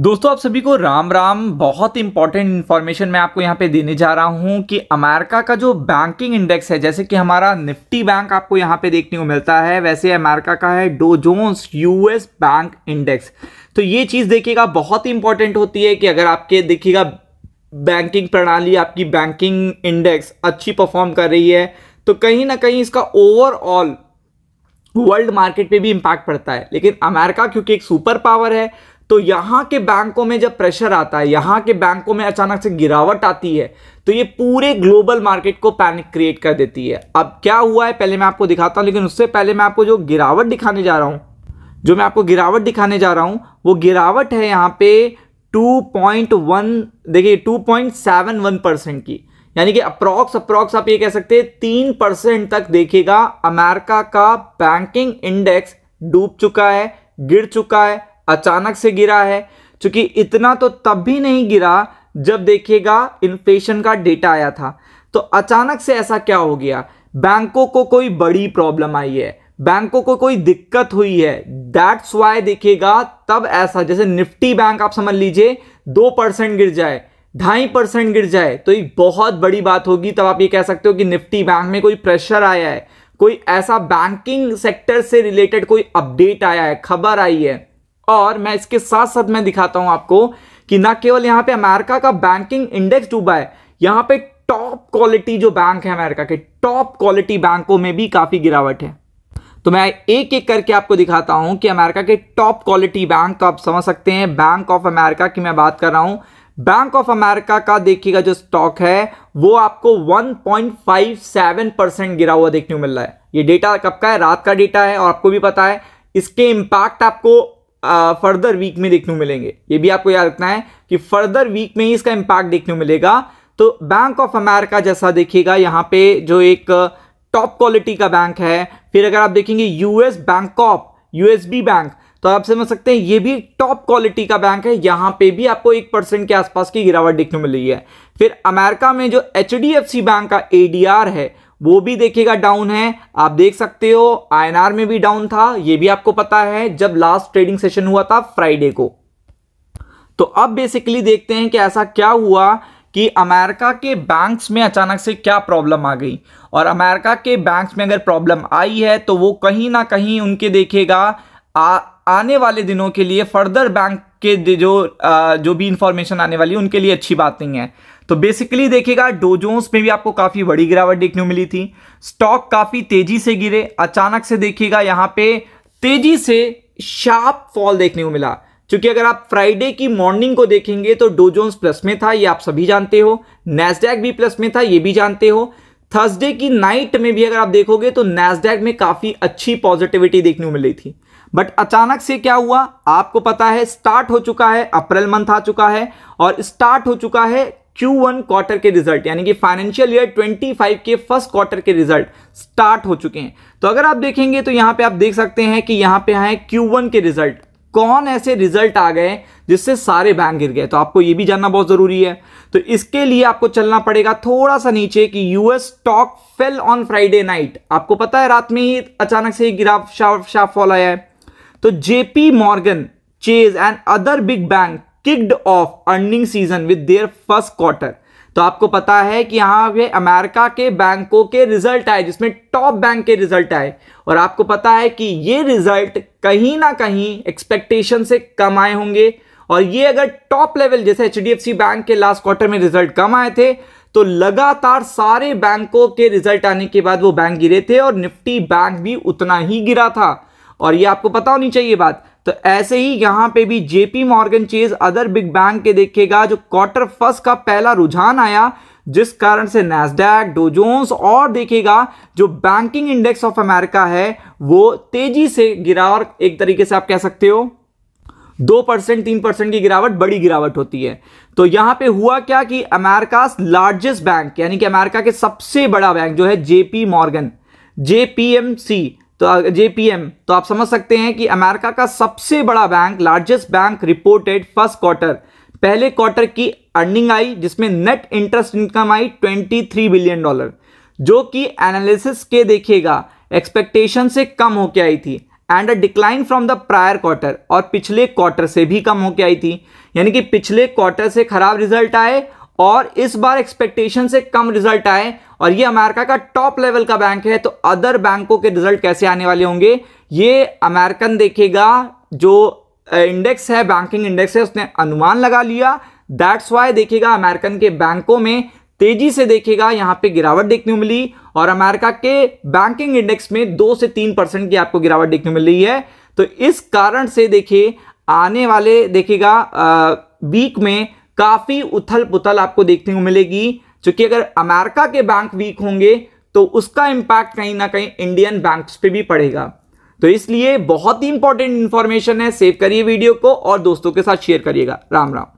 दोस्तों आप सभी को राम राम बहुत इंपॉर्टेंट इन्फॉर्मेशन मैं आपको यहां पे देने जा रहा हूं कि अमेरिका का जो बैंकिंग इंडेक्स है जैसे कि हमारा निफ्टी बैंक आपको यहां पे देखने को मिलता है वैसे अमेरिका का है Dow Jones US bank index तो ये चीज़ देखिएगा बहुत इंपॉर्टेंट होती है कि अगर आपके देखिएगा बैंकिंग प्रणाली आपकी बैंकिंग इंडेक्स अच्छी परफॉर्म कर रही है तो कहीं ना कहीं इसका ओवरऑल वर्ल्ड मार्केट पे भी इम्पैक्ट पड़ता है लेकिन अमेरिका क्योंकि एक सुपर पावर है तो यहां के बैंकों में जब प्रेशर आता है यहां के बैंकों में अचानक से गिरावट आती है तो ये पूरे ग्लोबल मार्केट को पैनिक क्रिएट कर देती है अब क्या हुआ है पहले मैं आपको दिखाता हूं लेकिन उससे पहले मैं आपको जो गिरावट दिखाने जा रहा हूं जो मैं आपको गिरावट दिखाने जा रहा हूं वो गिरावट है यहां पे 2.1 देखिए 2.71 परसेंट की यानी कि अप्रॉक्स अप्रॉक्स आप ये कह सकते हैं तीन परसेंट तक देखेगा अमेरिका का बैंकिंग इंडेक्स डूब चुका है गिर चुका है अचानक से गिरा है क्योंकि इतना तो तब भी नहीं गिरा जब देखिएगा इन्फ्लेशन का डेटा आया था तो अचानक से ऐसा क्या हो गया बैंकों को कोई बड़ी प्रॉब्लम आई है बैंकों को कोई दिक्कत हुई है दैट्स वाई देखिएगा तब ऐसा जैसे निफ्टी बैंक आप समझ लीजिए दो परसेंट गिर जाए ढाई परसेंट गिर जाए तो ये बहुत बड़ी बात होगी तब आप ये कह सकते हो कि निफ्टी बैंक में कोई प्रेशर आया है कोई ऐसा बैंकिंग सेक्टर से रिलेटेड कोई अपडेट आया है खबर आई है और मैं इसके साथ साथ मैं दिखाता हूं आपको कि ना केवल यहां पे अमेरिका का बैंकिंग इंडेक्स डूबा है यहां पे टॉप क्वालिटी जो बैंक है अमेरिका के टॉप क्वालिटी बैंकों में भी काफी गिरावट है तो मैं एक एक करके आपको दिखाता हूं कि अमेरिका के टॉप क्वालिटी बैंक आप समझ सकते हैं बैंक ऑफ अमेरिका की मैं बात कर रहा हूं बैंक ऑफ अमेरिका का देखिएगा जो स्टॉक है वो आपको 1.57 परसेंट गिरा हुआ देखने को मिल रहा है ये डेटा कब का है रात का डेटा है और आपको भी पता है इसके इंपैक्ट आपको फर्दर वीक में देखने को मिलेंगे ये भी आपको याद रखना है कि फर्दर वीक में ही इसका इम्पैक्ट देखने को मिलेगा तो बैंक ऑफ अमेरिका जैसा देखिएगा यहाँ पे जो एक टॉप क्वालिटी का बैंक है फिर अगर आप देखेंगे US bank of USB bank तो आप समझ सकते हैं ये भी टॉप क्वालिटी का बैंक है यहाँ पे भी आपको एक परसेंट के आसपास की गिरावट देखने को मिली है फिर अमेरिका में जो एच बैंक का ए है वो भी देखिएगा डाउन है आप देख सकते हो आईएनआर में भी डाउन था ये भी आपको पता है जब लास्ट ट्रेडिंग सेशन हुआ था फ्राइडे को तो अब बेसिकली देखते हैं कि ऐसा क्या हुआ कि अमेरिका के बैंक्स में अचानक से क्या प्रॉब्लम आ गई और अमेरिका के बैंक्स में अगर प्रॉब्लम आई है तो वो कहीं ना कहीं उनके देखेगा आ, आने वाले दिनों के लिए फर्दर बैंक के जो आ, जो भी इंफॉर्मेशन आने वाली है उनके लिए अच्छी बात नहीं है तो बेसिकली देखिएगा डोजोन्स में भी आपको काफ़ी बड़ी गिरावट देखने को मिली थी स्टॉक काफ़ी तेजी से गिरे अचानक से देखिएगा यहाँ पे तेजी से शार्प फॉल देखने को मिला क्योंकि अगर आप फ्राइडे की मॉर्निंग को देखेंगे तो डोजोन्स प्लस में था ये आप सभी जानते हो नेस्डैक भी प्लस में था ये भी जानते हो थर्सडे की नाइट में भी अगर आप देखोगे तो नेस्डैक में काफ़ी अच्छी पॉजिटिविटी देखने को मिली थी बट अचानक से क्या हुआ आपको पता है स्टार्ट हो चुका है अप्रैल मंथ आ चुका है और स्टार्ट हो चुका है Q1 क्वार्टर के रिजल्ट यानी कि फाइनेंशियल ईयर 25 के फर्स्ट क्वार्टर के रिजल्ट स्टार्ट हो चुके हैं तो अगर आप देखेंगे तो यहां पे आप देख सकते हैं कि यहां पे है Q1 के रिजल्ट कौन ऐसे रिजल्ट आ गए जिससे सारे बैंक गिर गए तो आपको ये भी जानना बहुत जरूरी है तो इसके लिए आपको चलना पड़ेगा थोड़ा सा नीचे कि US stock fell on Friday night आपको पता है रात में ही अचानक से गिराफ शाफ शाफ फॉल आया है तो JP Morgan Chase and other big bank kicked off earning season with their first quarter तो आपको पता है कि यहाँ पे अमेरिका के बैंकों के रिजल्ट आए जिसमें टॉप बैंक के रिजल्ट आए और आपको पता है कि ये रिजल्ट कहीं ना कहीं एक्सपेक्टेशन से कम आए होंगे और ये अगर टॉप लेवल जैसे एच बैंक के लास्ट क्वार्टर में रिजल्ट कम आए थे तो लगातार सारे बैंकों के रिजल्ट आने के बाद वो बैंक गिरे थे और निफ्टी बैंक भी उतना ही गिरा था और ये आपको पता होनी चाहिए बात तो ऐसे ही यहां पे भी JP Morgan Chase other big bank के देखेगा जो क्वार्टर फर्स्ट का पहला रुझान आया जिस कारण से नेसडैक डोजोन्स और देखेगा जो बैंकिंग इंडेक्स ऑफ अमेरिका है वो तेजी से गिरा और एक तरीके से आप कह सकते हो दो परसेंट तीन परसेंट की गिरावट बड़ी गिरावट होती है तो यहां पे हुआ क्या कि अमेरिका लार्जेस्ट बैंक यानी कि अमेरिका के सबसे बड़ा बैंक जो है जेपी मॉर्गन जेपीएमसी तो जेपीएम तो आप समझ सकते हैं कि अमेरिका का सबसे बड़ा bank largest bank reported first quarter पहले क्वार्टर की अर्निंग आई जिसमें नेट इंटरेस्ट इनकम आई 23 बिलियन डॉलर जो कि एनालिसिस के देखिएगा एक्सपेक्टेशन से कम होके आई थी and a decline from the prior quarter और पिछले क्वार्टर से भी कम होके आई थी यानी कि पिछले क्वार्टर से खराब रिजल्ट आए और इस बार एक्सपेक्टेशन से कम रिजल्ट आए और ये अमेरिका का टॉप लेवल का बैंक है तो अदर बैंकों के रिजल्ट कैसे आने वाले होंगे ये अमेरिकन देखेगा जो इंडेक्स है बैंकिंग इंडेक्स है उसने अनुमान लगा लिया दैट्स वाई देखेगा अमेरिकन के बैंकों में तेजी से देखेगा यहाँ पे गिरावट देखने को मिली और अमेरिका के बैंकिंग इंडेक्स में दो से तीन परसेंट की आपको गिरावट देखने को मिल रही है तो इस कारण से देखिए आने वाले देखेगा वीक में काफ़ी उथल पुथल आपको देखने को मिलेगी चूंकि अगर अमेरिका के बैंक वीक होंगे तो उसका इंपैक्ट कहीं ना कहीं इंडियन बैंक्स पे भी पड़ेगा तो इसलिए बहुत ही इंपॉर्टेंट इंफॉर्मेशन है सेव करिए वीडियो को और दोस्तों के साथ शेयर करिएगा राम राम